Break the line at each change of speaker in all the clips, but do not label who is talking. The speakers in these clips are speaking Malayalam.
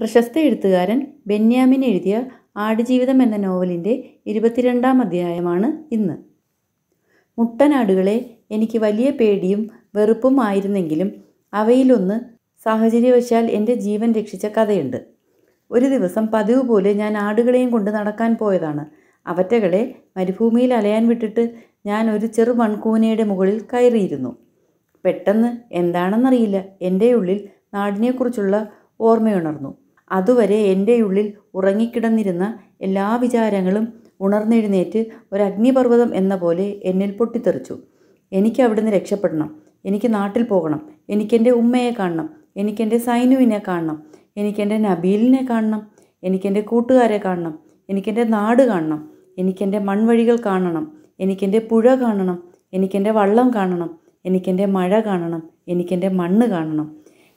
പ്രശസ്ത എഴുത്തുകാരൻ ബെന്യാമിൻ എഴുതിയ ആടുജീവിതം എന്ന നോവലിൻ്റെ ഇരുപത്തിരണ്ടാം അധ്യായമാണ് ഇന്ന് മുട്ടനാടുകളെ എനിക്ക് വലിയ പേടിയും വെറുപ്പും ആയിരുന്നെങ്കിലും അവയിലൊന്ന് സാഹചര്യവശാൽ എൻ്റെ ജീവൻ രക്ഷിച്ച കഥയുണ്ട് ഒരു ദിവസം പതിവ് പോലെ ഞാൻ ആടുകളെയും കൊണ്ട് നടക്കാൻ പോയതാണ് അവറ്റകളെ മരുഭൂമിയിൽ അലയാൻ വിട്ടിട്ട് ഞാൻ ഒരു ചെറു മൺകൂനയുടെ മുകളിൽ കയറിയിരുന്നു പെട്ടെന്ന് എന്താണെന്നറിയില്ല എൻ്റെ ഉള്ളിൽ നാടിനെക്കുറിച്ചുള്ള ഓർമ്മയുണർന്നു അതുവരെ എൻ്റെ ഉള്ളിൽ ഉറങ്ങിക്കിടന്നിരുന്ന എല്ലാ വിചാരങ്ങളും ഉണർന്നെഴുന്നേറ്റ് ഒരഗ്നിപർവ്വതം എന്ന പോലെ എന്നിൽ പൊട്ടിത്തെറിച്ചു എനിക്ക് അവിടുന്ന് രക്ഷപ്പെടണം എനിക്ക് നാട്ടിൽ പോകണം എനിക്കെൻ്റെ ഉമ്മയെ കാണണം എനിക്കെൻ്റെ സൈനുവിനെ കാണണം എനിക്കെൻ്റെ നബീലിനെ കാണണം എനിക്കെൻ്റെ കൂട്ടുകാരെ കാണണം എനിക്കെൻ്റെ നാട് കാണണം എനിക്കെൻ്റെ മൺവഴികൾ കാണണം എനിക്കെൻ്റെ പുഴ കാണണം എനിക്കെൻ്റെ വള്ളം കാണണം എനിക്കെൻ്റെ മഴ കാണണം എനിക്കെൻ്റെ മണ്ണ് കാണണം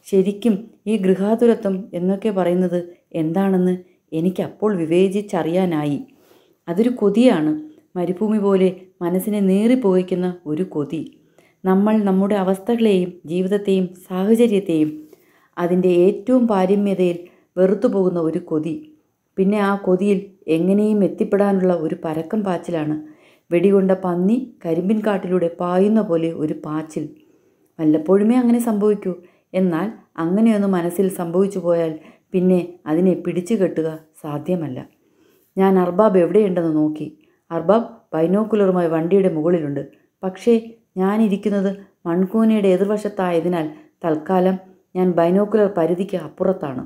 ശരിക്കും ഈ ഗൃഹാതുരത്വം എന്നൊക്കെ പറയുന്നത് എന്താണെന്ന് എനിക്കപ്പോൾ വിവേചിച്ചറിയാനായി അതൊരു കൊതിയാണ് മരുഭൂമി പോലെ മനസ്സിനെ നീറിപ്പോയിക്കുന്ന ഒരു കൊതി നമ്മൾ നമ്മുടെ അവസ്ഥകളെയും ജീവിതത്തെയും സാഹചര്യത്തെയും അതിൻ്റെ ഏറ്റവും പാരമ്യതയിൽ വെറുത്തു പോകുന്ന ഒരു കൊതി പിന്നെ ആ കൊതിയിൽ എങ്ങനെയും എത്തിപ്പെടാനുള്ള ഒരു പരക്കം പാച്ചിലാണ് വെടികൊണ്ട പന്നി കരിമ്പിൻ കാട്ടിലൂടെ പായുന്ന പോലെ ഒരു പാച്ചിൽ വല്ലപ്പോഴുമേ അങ്ങനെ സംഭവിക്കൂ എന്നാൽ അങ്ങനെയൊന്ന് മനസ്സിൽ സംഭവിച്ചു പോയാൽ പിന്നെ അതിനെ പിടിച്ചു കെട്ടുക സാധ്യമല്ല ഞാൻ അർബാബ് എവിടെയുണ്ടെന്ന് നോക്കി അർബാബ് ബൈനോക്കുലറുമായി വണ്ടിയുടെ മുകളിലുണ്ട് പക്ഷേ ഞാനിരിക്കുന്നത് മൺകൂനയുടെ എതിർവശത്തായതിനാൽ തൽക്കാലം ഞാൻ ബൈനോക്കുലർ പരിധിക്ക് അപ്പുറത്താണ്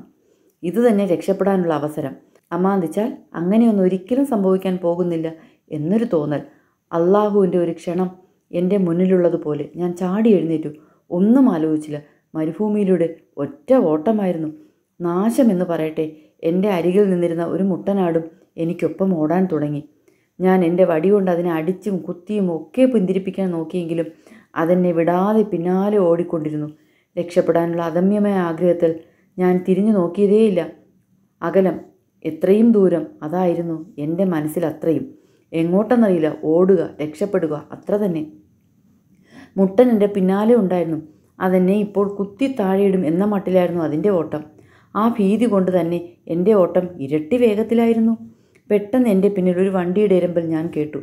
ഇതുതന്നെ രക്ഷപ്പെടാനുള്ള അവസരം അമാന്തിച്ചാൽ അങ്ങനെയൊന്നും ഒരിക്കലും സംഭവിക്കാൻ പോകുന്നില്ല എന്നൊരു തോന്നൽ അള്ളാഹുവിൻ്റെ ഒരു ക്ഷണം എൻ്റെ മുന്നിലുള്ളതുപോലെ ഞാൻ ചാടി എഴുന്നേറ്റു ഒന്നും ആലോചിച്ചില്ല മരുഭൂമിയിലൂടെ ഒറ്റ ഓട്ടമായിരുന്നു നാശമെന്ന് പറയട്ടെ എൻ്റെ അരികിൽ നിന്നിരുന്ന ഒരു മുട്ടനാടും എനിക്കൊപ്പം ഓടാൻ തുടങ്ങി ഞാൻ എൻ്റെ കൊണ്ട് അതിനെ അടിച്ചും കുത്തിയും ഒക്കെ പിന്തിരിപ്പിക്കാൻ നോക്കിയെങ്കിലും അതെന്നെ വിടാതെ പിന്നാലെ ഓടിക്കൊണ്ടിരുന്നു രക്ഷപ്പെടാനുള്ള അദമ്യമായ ആഗ്രഹത്തിൽ ഞാൻ തിരിഞ്ഞു നോക്കിയതേയില്ല അകലം എത്രയും ദൂരം അതായിരുന്നു എൻ്റെ മനസ്സിൽ അത്രയും എങ്ങോട്ടെന്നറിയില്ല ഓടുക രക്ഷപ്പെടുക അത്ര തന്നെ മുട്ടൻ എൻ്റെ പിന്നാലെ ഉണ്ടായിരുന്നു അതെന്നെ ഇപ്പോൾ കുത്തി താഴെയിടും എന്ന മട്ടിലായിരുന്നു അതിൻ്റെ ഓട്ടം ആ ഭീതി കൊണ്ട് തന്നെ എൻ്റെ ഓട്ടം ഇരട്ടി വേഗത്തിലായിരുന്നു പെട്ടെന്ന് എൻ്റെ പിന്നിൽ ഒരു വണ്ടിയുടെ ഇരമ്പൽ ഞാൻ കേട്ടു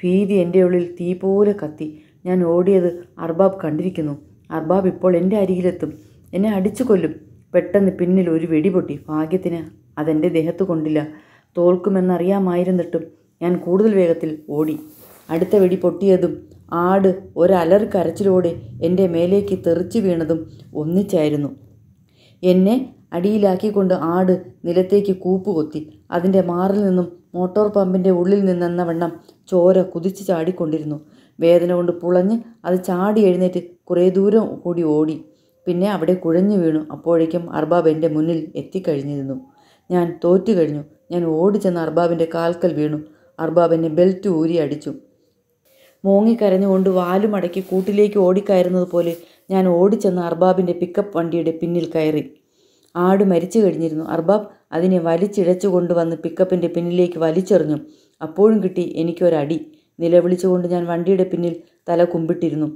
ഭീതി എൻ്റെ ഉള്ളിൽ തീ പോലെ കത്തി ഞാൻ ഓടിയത് അർബാബ് കണ്ടിരിക്കുന്നു അർബാബ് ഇപ്പോൾ എൻ്റെ അരികിലെത്തും എന്നെ അടിച്ചു കൊല്ലും പെട്ടെന്ന് പിന്നിൽ ഒരു വെടിപൊട്ടി ഭാഗ്യത്തിന് അതെൻ്റെ ദേഹത്ത് കൊണ്ടില്ല തോൽക്കുമെന്നറിയാമായിരുന്നിട്ടും ഞാൻ കൂടുതൽ വേഗത്തിൽ ഓടി അടുത്ത വെടി പൊട്ടിയതും ആട് ഒരലർ കരച്ചിലോടെ എൻ്റെ മേലേക്ക് തെറിച്ചു വീണതും ഒന്നിച്ചായിരുന്നു എന്നെ അടിയിലാക്കിക്കൊണ്ട് ആട് നിലത്തേക്ക് കൂപ്പുകൊത്തി അതിൻ്റെ മാറിൽ നിന്നും മോട്ടോർ പമ്പിൻ്റെ ഉള്ളിൽ നിന്നെന്ന വണ്ണം ചോര കുതിച്ചു ചാടിക്കൊണ്ടിരുന്നു വേദന കൊണ്ട് പുളഞ്ഞ് അത് ചാടി എഴുന്നേറ്റ് കുറേ ദൂരം കൂടി ഓടി പിന്നെ അവിടെ കുഴഞ്ഞു വീണു അപ്പോഴേക്കും അർബാബ് എൻ്റെ മുന്നിൽ എത്തിക്കഴിഞ്ഞിരുന്നു ഞാൻ തോറ്റു കഴിഞ്ഞു ഞാൻ ഓടിച്ചെന്ന് അർബാബിൻ്റെ കാൽക്കൽ വീണു അർബാബ് എന്നെ ബെൽറ്റ് ഊരി അടിച്ചു മൂങ്ങിക്കരഞ്ഞുകൊണ്ട് വാലുമടക്കി കൂട്ടിലേക്ക് ഓടിക്കയറുന്നതുപോലെ ഞാൻ ഓടിച്ചെന്ന് അർബാബിൻ്റെ പിക്കപ്പ് വണ്ടിയുടെ പിന്നിൽ കയറി ആട് മരിച്ചു കഴിഞ്ഞിരുന്നു അർബാബ് അതിനെ വലിച്ചിഴച്ചു കൊണ്ടുവന്ന് പിക്കപ്പിൻ്റെ പിന്നിലേക്ക് വലിച്ചെറിഞ്ഞു അപ്പോഴും കിട്ടി എനിക്കൊരടി നിലവിളിച്ചുകൊണ്ട് ഞാൻ വണ്ടിയുടെ പിന്നിൽ തല കുമ്പിട്ടിരുന്നു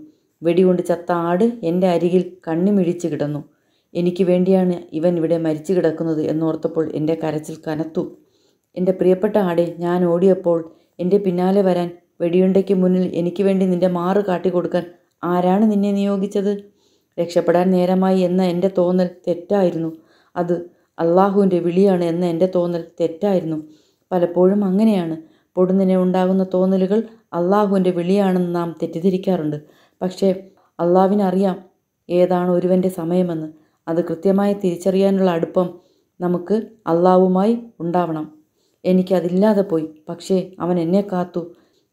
വെടികൊണ്ട് ചത്ത ആട് എൻ്റെ അരികിൽ കണ്ണുമിഴിച്ചു കിടന്നു എനിക്ക് വേണ്ടിയാണ് ഇവൻ ഇവിടെ മരിച്ചു കിടക്കുന്നത് എന്നോർത്തപ്പോൾ എൻ്റെ കരച്ചിൽ കനത്തു എൻ്റെ പ്രിയപ്പെട്ട ആടെ ഞാൻ ഓടിയപ്പോൾ എൻ്റെ പിന്നാലെ വരാൻ വെടിയുണ്ടയ്ക്ക് മുന്നിൽ എനിക്ക് വേണ്ടി നിന്റെ മാറ് കാട്ടിക്കൊടുക്കാൻ ആരാണ് നിന്നെ നിയോഗിച്ചത് രക്ഷപ്പെടാൻ നേരമായി എന്ന എൻ്റെ തോന്നൽ തെറ്റായിരുന്നു അത് അള്ളാഹുവിൻ്റെ വിളിയാണ് എന്ന എൻ്റെ തോന്നൽ തെറ്റായിരുന്നു പലപ്പോഴും അങ്ങനെയാണ് പൊടുന്നിനെ ഉണ്ടാകുന്ന തോന്നലുകൾ അള്ളാഹുവിൻ്റെ വിളിയാണെന്ന് നാം തെറ്റിദ്ധരിക്കാറുണ്ട് പക്ഷേ അള്ളാവിനറിയാം ഏതാണ് ഒരുവൻ്റെ സമയമെന്ന് അത് കൃത്യമായി തിരിച്ചറിയാനുള്ള അടുപ്പം നമുക്ക് അള്ളാവുമായി ഉണ്ടാവണം എനിക്കതില്ലാതെ പോയി പക്ഷേ അവൻ എന്നെ കാത്തു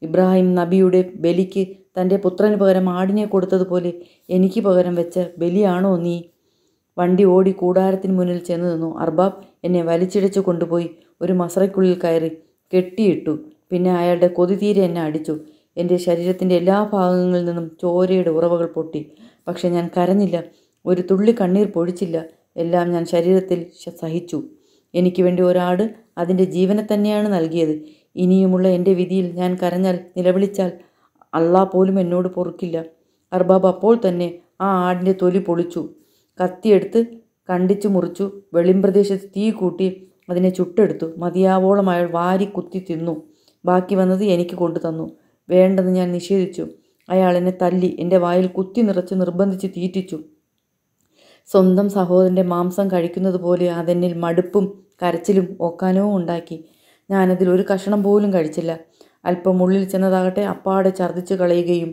ഇബ്രാഹിം നബിയുടെ ബലിക്ക് തൻ്റെ പുത്രന് പകരം ആടിനെ കൊടുത്തതുപോലെ എനിക്ക് പകരം വെച്ച ബലിയാണോ നീ വണ്ടി ഓടി കൂടാരത്തിന് മുന്നിൽ ചെന്ന് നിന്നു അർബാബ് എന്നെ വലിച്ചിഴച്ചു കൊണ്ടുപോയി ഒരു മസറയ്ക്കുള്ളിൽ കയറി കെട്ടിയിട്ടു പിന്നെ അയാളുടെ കൊതിതീരെ എന്നെ അടിച്ചു എൻ്റെ ശരീരത്തിൻ്റെ എല്ലാ ഭാഗങ്ങളിൽ നിന്നും ചോരയുടെ ഉറവകൾ പൊട്ടി പക്ഷെ ഞാൻ കരഞ്ഞില്ല ഒരു തുള്ളി കണ്ണീർ പൊഴിച്ചില്ല എല്ലാം ഞാൻ ശരീരത്തിൽ സഹിച്ചു എനിക്ക് വേണ്ടി ഒരാട് അതിൻ്റെ ജീവനെ തന്നെയാണ് നൽകിയത് ഇനിയുമുള്ള എൻ്റെ വിധിയിൽ ഞാൻ കരഞ്ഞാൽ നിലവിളിച്ചാൽ അള്ളാ പോലും എന്നോട് പൊറുക്കില്ല അർബാബ് അപ്പോൾ തന്നെ ആ ആടിൻ്റെ തൊലി പൊളിച്ചു കത്തിയെടുത്ത് കണ്ടിച്ചു മുറിച്ചു വെളിമ്പ്രദേശത്ത് തീ കൂട്ടി അതിനെ ചുട്ടെടുത്തു മതിയാവോളം അയാൾ വാരി കുത്തി തിന്നു ബാക്കി വന്നത് എനിക്ക് കൊണ്ടു തന്നു വേണ്ടെന്ന് ഞാൻ നിഷേധിച്ചു അയാളെന്നെ തല്ലി എൻ്റെ വായിൽ കുത്തി നിറച്ച് നിർബന്ധിച്ച് തീറ്റിച്ചു സ്വന്തം സഹോദരൻ്റെ മാംസം കഴിക്കുന്നത് പോലെ അതെന്നിൽ മടുപ്പും കരച്ചിലും ഒക്കാനവും ഉണ്ടാക്കി ഞാനതിൽ ഒരു കഷണം പോലും കഴിച്ചില്ല അല്പം ഉള്ളിൽ ചെന്നതാകട്ടെ അപ്പാടെ ഛർദ്ദിച്ച് കളയുകയും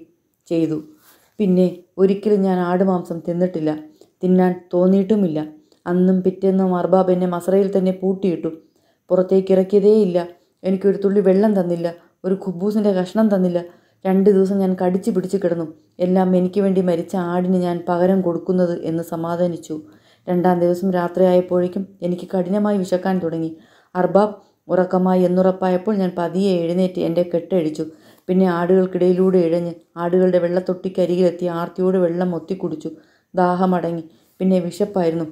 ചെയ്തു പിന്നെ ഒരിക്കലും ഞാൻ ആടുമാംസം തിന്നിട്ടില്ല തിന്നാൻ തോന്നിയിട്ടുമില്ല അന്നും പിറ്റേന്നും അർബാബ് എന്നെ മസറയിൽ തന്നെ പൂട്ടിയിട്ടു പുറത്തേക്ക് ഇറക്കിയതേയില്ല എനിക്കൊരു തുള്ളി വെള്ളം തന്നില്ല ഒരു ഖുബൂസിൻ്റെ കഷ്ണം തന്നില്ല രണ്ട് ദിവസം ഞാൻ കടിച്ചു പിടിച്ച് കിടന്നു എല്ലാം എനിക്ക് വേണ്ടി മരിച്ച ആടിന് ഞാൻ പകരം കൊടുക്കുന്നത് എന്ന് സമാധാനിച്ചു രണ്ടാം ദിവസം രാത്രിയായപ്പോഴേക്കും എനിക്ക് കഠിനമായി വിശക്കാൻ തുടങ്ങി അർബാബ് ഉറക്കമായി എന്നുറപ്പായപ്പോൾ ഞാൻ പതിയെ എഴുന്നേറ്റ് എൻ്റെ കെട്ടഴിച്ചു പിന്നെ ആടുകൾക്കിടയിലൂടെ ഇഴഞ്ഞ് ആടുകളുടെ വെള്ളത്തൊട്ടിക്കരികിലെത്തി ആർത്തിയോട് വെള്ളം ഒത്തിക്കുടിച്ചു ദാഹമടങ്ങി പിന്നെ വിശപ്പായിരുന്നു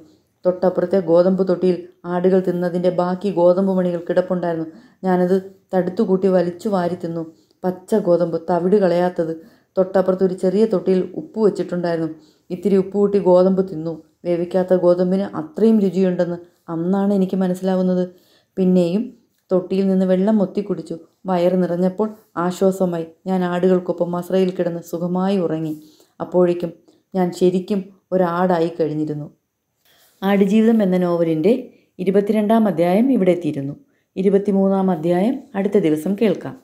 തൊട്ടപ്പുറത്തെ ഗോതമ്പ് തൊട്ടിയിൽ ആടുകൾ തിന്നതിൻ്റെ ബാക്കി ഗോതമ്പ് മണികൾ കിടപ്പുണ്ടായിരുന്നു ഞാനത് തടുത്തുകൂട്ടി വലിച്ചു വാരി തിന്നു പച്ച ഗോതമ്പ് തവിട് കളയാത്തത് തൊട്ടപ്പുറത്ത് ഒരു ചെറിയ തൊട്ടിയിൽ ഉപ്പ് വെച്ചിട്ടുണ്ടായിരുന്നു ഇത്തിരി ഉപ്പ് കൂട്ടി ഗോതമ്പ് തിന്നു വേവിക്കാത്ത ഗോതമ്പിന് അത്രയും രുചിയുണ്ടെന്ന് അന്നാണ് എനിക്ക് മനസ്സിലാവുന്നത് പിന്നെയും തൊട്ടിയിൽ നിന്ന് വെള്ളം ഒത്തി കുടിച്ചു വയറ് നിറഞ്ഞപ്പോൾ ആശ്വാസമായി ഞാൻ ആടുകൾക്കൊപ്പം മസ്രയിൽ കിടന്ന് സുഖമായി ഉറങ്ങി അപ്പോഴേക്കും ഞാൻ ശരിക്കും ഒരാടായി കഴിഞ്ഞിരുന്നു ആടുജീവിതം എന്ന നോവലിൻ്റെ ഇരുപത്തിരണ്ടാം അധ്യായം ഇവിടെ എത്തിയിരുന്നു ഇരുപത്തിമൂന്നാം അധ്യായം അടുത്ത ദിവസം കേൾക്കാം